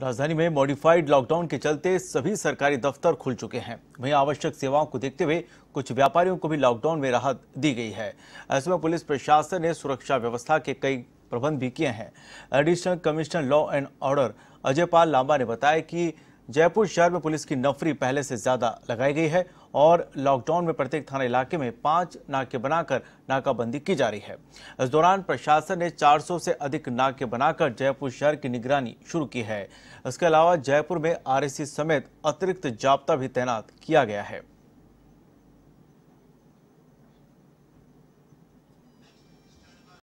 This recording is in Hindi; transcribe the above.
राजधानी में मॉडिफाइड लॉकडाउन के चलते सभी सरकारी दफ्तर खुल चुके हैं वहीं आवश्यक सेवाओं को देखते हुए कुछ व्यापारियों को भी लॉकडाउन में राहत दी गई है ऐसे में पुलिस प्रशासन ने सुरक्षा व्यवस्था के कई प्रबंध भी किए हैं additional commissioner law and order Ajay Pal Lamba ने बताया कि जयपुर शहर में पुलिस की नफरी पहले से ज्यादा लगाई गई है और लॉकडाउन में प्रत्येक थाना इलाके में पांच नाके बनाकर नाकाबंदी की जा रही है इस दौरान प्रशासन ने 400 से अधिक नाके बनाकर जयपुर शहर की निगरानी शुरू की है इसके अलावा जयपुर में आरएसी समेत अतिरिक्त जाप्ता भी तैनात किया गया है